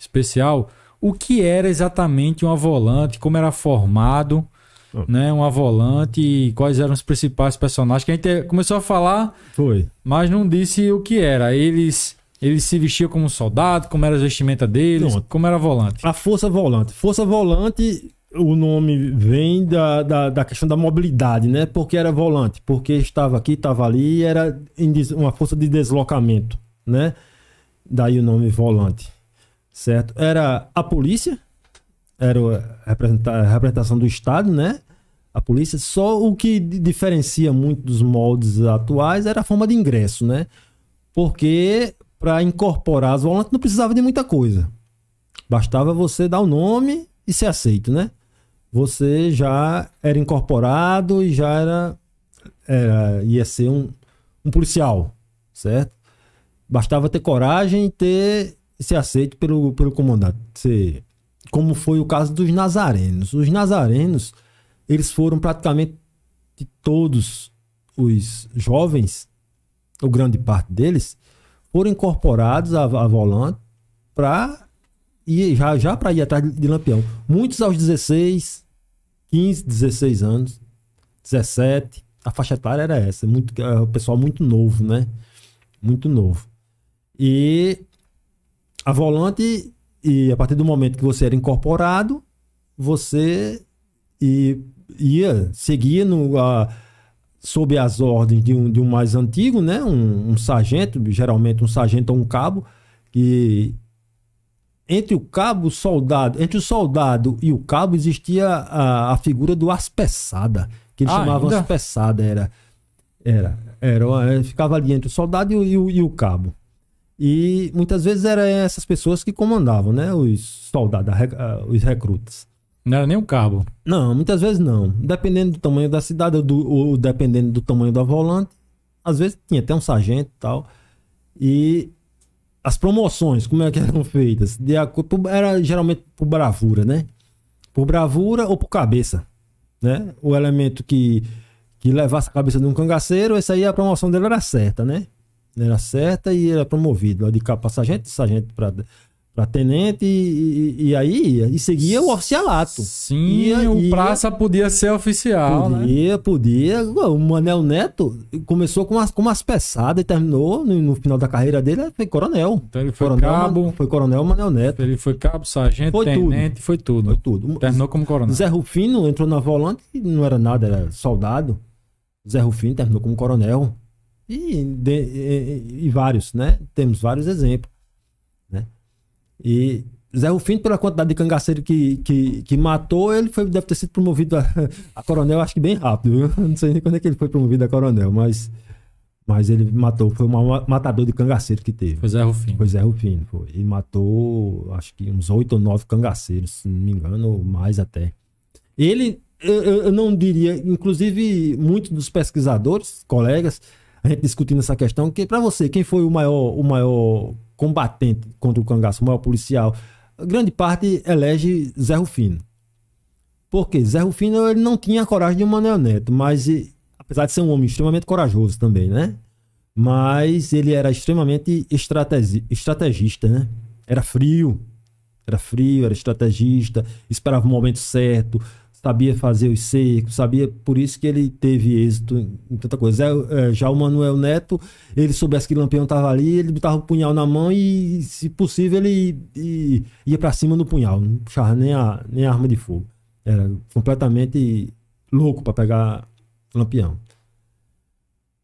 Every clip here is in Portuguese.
especial, o que era exatamente uma volante, como era formado, oh. né? Uma volante, quais eram os principais personagens. Que a gente começou a falar, foi, mas não disse o que era. Eles eles se vestiam como soldado, como era a vestimenta deles, como era a volante. A força volante. Força volante, o nome vem da, da, da, questão da mobilidade, né? Porque era volante, porque estava aqui, estava ali, era uma força de deslocamento, né? Daí o nome volante certo? Era a polícia, era a representação do Estado, né? A polícia. Só o que diferencia muito dos moldes atuais era a forma de ingresso, né? Porque para incorporar as volantes não precisava de muita coisa. Bastava você dar o nome e ser aceito, né? Você já era incorporado e já era, era ia ser um, um policial, certo? Bastava ter coragem e ter ser aceito pelo, pelo comandante. Ser, como foi o caso dos nazarenos. Os nazarenos, eles foram praticamente todos os jovens, ou grande parte deles, foram incorporados a, a volante para ir já, já para ir atrás de Lampião. Muitos aos 16, 15, 16 anos, 17. A faixa etária era essa, muito, é, o pessoal muito novo, né? Muito novo. E a volante e a partir do momento que você era incorporado, você ia, ia seguir a, sob as ordens de um, de um mais antigo, né? Um, um, sargento, geralmente um sargento ou um cabo, que entre o cabo soldado, entre o soldado e o cabo existia a, a figura do aspeçada, que eles ah, chamavam aspeçada, era era era, é, ficava ali entre o soldado e, e, e o cabo. E muitas vezes eram essas pessoas que comandavam, né? Os soldados, os recrutas. Não era nem o cabo. Não, muitas vezes não. Dependendo do tamanho da cidade do, ou dependendo do tamanho da volante, às vezes tinha até um sargento e tal. E as promoções, como é que eram feitas? De, era geralmente por bravura, né? Por bravura ou por cabeça, né? O elemento que, que levasse a cabeça de um cangaceiro, essa aí a promoção dele era certa, né? era certa e era promovido. De cabo para sargento, sargento para para tenente e, e, e, aí e seguia o oficialato. Sim, ia, o praça podia ser oficial, né? podia, né? Podia, O Manel Neto começou com as, com umas peçadas e terminou no, no, final da carreira dele foi coronel. Então ele foi coronel, cabo, foi coronel Manel Neto. Ele foi cabo, sargento, foi tenente, tudo. foi tudo. Foi tudo. Terminou como coronel. Zé Rufino entrou na volante e não era nada, era soldado. Zé Rufino terminou como coronel. E, de, e, e vários, né? Temos vários exemplos. Né? E Zé Rufino, pela quantidade de cangaceiro que, que, que matou, ele foi, deve ter sido promovido a, a coronel, acho que bem rápido. Viu? Não sei nem quando é que ele foi promovido a coronel, mas, mas ele matou. Foi um matador de cangaceiro que teve. Foi Zé Rufino. Foi Zé Rufino, foi. E matou, acho que uns oito ou nove cangaceiros, se não me engano, ou mais até. Ele, eu, eu não diria, inclusive muitos dos pesquisadores, colegas, a gente discutindo essa questão, que para você, quem foi o maior, o maior combatente contra o cangaço, o maior policial? Grande parte elege Zé Rufino. Porque Zé Rufino ele não tinha a coragem de um Manuel Neto, mas apesar de ser um homem extremamente corajoso também, né? Mas ele era extremamente estrategista, né? Era frio, era frio, era estrategista, esperava o momento certo, sabia fazer os cercos, sabia, por isso que ele teve êxito em tanta coisa. É, é, já o Manuel Neto, ele soubesse que o Lampião estava ali, ele botava o punhal na mão e, se possível, ele e, ia para cima do punhal, não puxava nem a, nem a arma de fogo. Era completamente louco para pegar Lampião.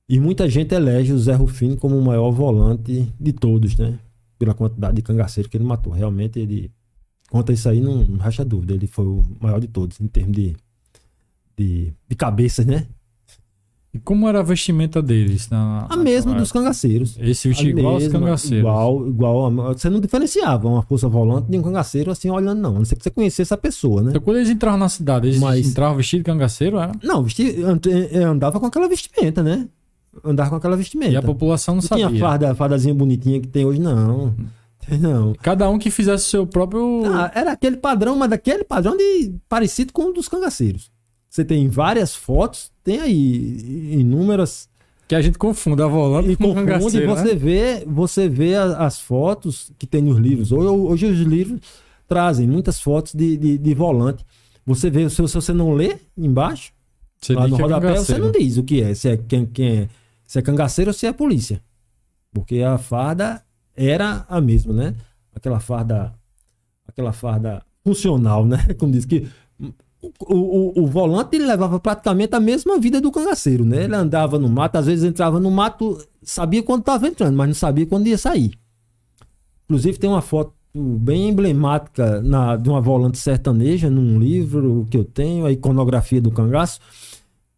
E muita gente elege o Zé Rufino como o maior volante de todos, né? Pela quantidade de cangaceiro que ele matou. Realmente ele Conta isso aí, não, não racha dúvida. Ele foi o maior de todos em termos de, de, de cabeças, né? E como era a vestimenta deles? Na, a mesma dos cangaceiros. Esse vestido igual aos cangaceiros. Igual, igual. Você não diferenciava uma força volante de um cangaceiro assim olhando, não. A não ser que você conhecesse a pessoa, né? Então quando eles entravam na cidade, eles Mas... entravam vestido de cangaceiro, era? Não, vestido, eh, eh, andava com aquela vestimenta, né? Andava com aquela vestimenta. E a população não, não sabia. Tinha a farda, fardazinha bonitinha que tem hoje, não. Hum. Não. Cada um que fizesse seu próprio. Ah, era aquele padrão, mas daquele padrão de parecido com o um dos cangaceiros. Você tem várias fotos, tem aí inúmeras. Que a gente confunda a volante e com confunde, cangaceiro. você né? vê, você vê as fotos que tem nos livros. Hoje, os livros trazem muitas fotos de, de, de volante. Você vê, se, se você não lê embaixo, você lá no é rodapé, é você não diz o que é, se é quem, quem é, se é cangaceiro ou se é polícia. Porque a farda era a mesma, né? Aquela farda, aquela farda funcional, né? Como diz que o, o, o volante ele levava praticamente a mesma vida do cangaceiro, né? Ele andava no mato, às vezes entrava no mato, sabia quando estava entrando, mas não sabia quando ia sair. Inclusive tem uma foto bem emblemática na, de uma volante sertaneja num livro que eu tenho, a iconografia do cangaço,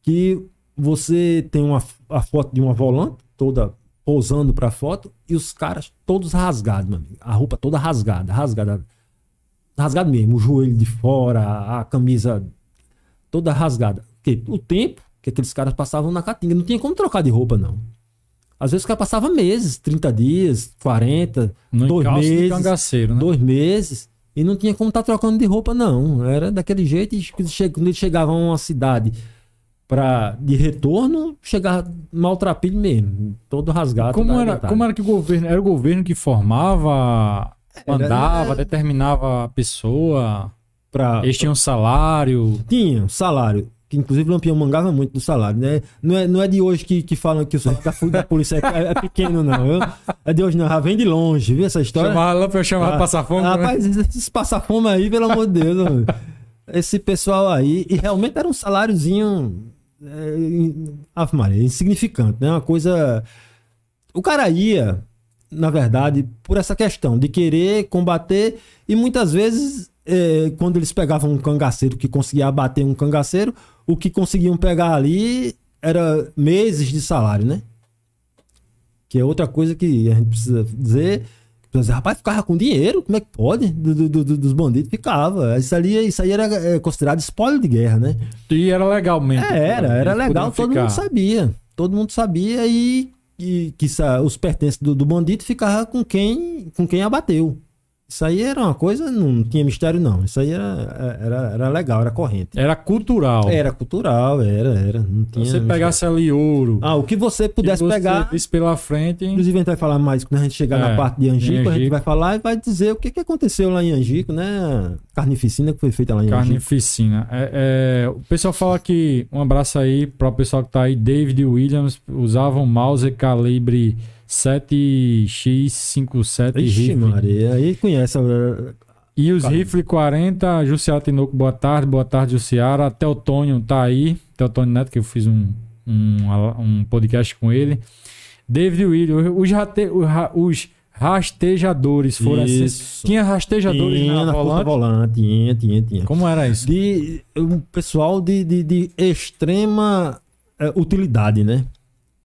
que você tem uma a foto de uma volante toda posando pra foto, e os caras todos rasgados, A roupa toda rasgada, rasgada. Rasgado mesmo, o joelho de fora, a camisa toda rasgada. Porque o tempo que aqueles caras passavam na caatinga, não tinha como trocar de roupa, não. Às vezes o cara passava meses, 30 dias, 40, no dois meses, né? dois meses, e não tinha como estar tá trocando de roupa, não. Era daquele jeito, e quando eles chegavam a uma cidade para de retorno chegar maltrapilho mesmo, todo rasgado. Como era, como era que o governo, era o governo que formava, mandava, era... determinava a pessoa, pra... eles tinham salário? Tinham salário. Que, inclusive o Lampião mangava muito do salário, né? Não é, não é de hoje que, que falam que o salário da, polícia é, é pequeno, não. Eu, é de hoje não, já vem de longe, viu essa história? chamar Lampião, chamava ah, passar fome. Né? Rapaz, né? esses passar fome aí, pelo amor de Deus esse pessoal aí, e realmente era um saláriozinho. É, Ave Maria, insignificante, né? Uma coisa. O cara ia, na verdade, por essa questão de querer combater, e muitas vezes, é, quando eles pegavam um cangaceiro que conseguia abater um cangaceiro, o que conseguiam pegar ali era meses de salário, né? Que é outra coisa que a gente precisa dizer Rapaz, ficava com dinheiro, como é que pode? Do, do, do, dos bandidos ficava. Isso, ali, isso aí era é, considerado spoiler de guerra, né? E era legal mesmo. É, era, era legal, todo ficar. mundo sabia. Todo mundo sabia e, e que os pertences do, bandido ficava com quem, com quem abateu. Isso aí era uma coisa, não tinha mistério, não. Isso aí era, era, era legal, era corrente. Era cultural. Era cultural, era, era. Não tinha você mistério. pegasse ali ouro. Ah, o que você pudesse que você pegar. Isso pela frente. Hein? Inclusive, a gente vai falar mais quando a gente chegar é, na parte de Angico, Angico, a gente vai falar e vai dizer o que, que aconteceu lá em Angico, né? Carnificina que foi feita lá em Carnificina. Angico. Carnificina. É, é, o pessoal fala que. Um abraço aí para o pessoal que tá aí. David Williams usavam um mouse calibre 7x57 Ixi, rifle. Maria, aí conhece a... E os Caramba. rifle 40, Jussiara Tinoco, boa tarde, boa tarde, Jussiara. Teotônio tá aí, Teotônio Neto, que eu fiz um, um, um podcast com ele. David William, os, rate, os rastejadores foram assim. isso. assim. Tinha rastejadores tinha, na, volante? volante? Tinha, tinha, tinha. Como era isso? De um pessoal de, de, de extrema é, utilidade, né?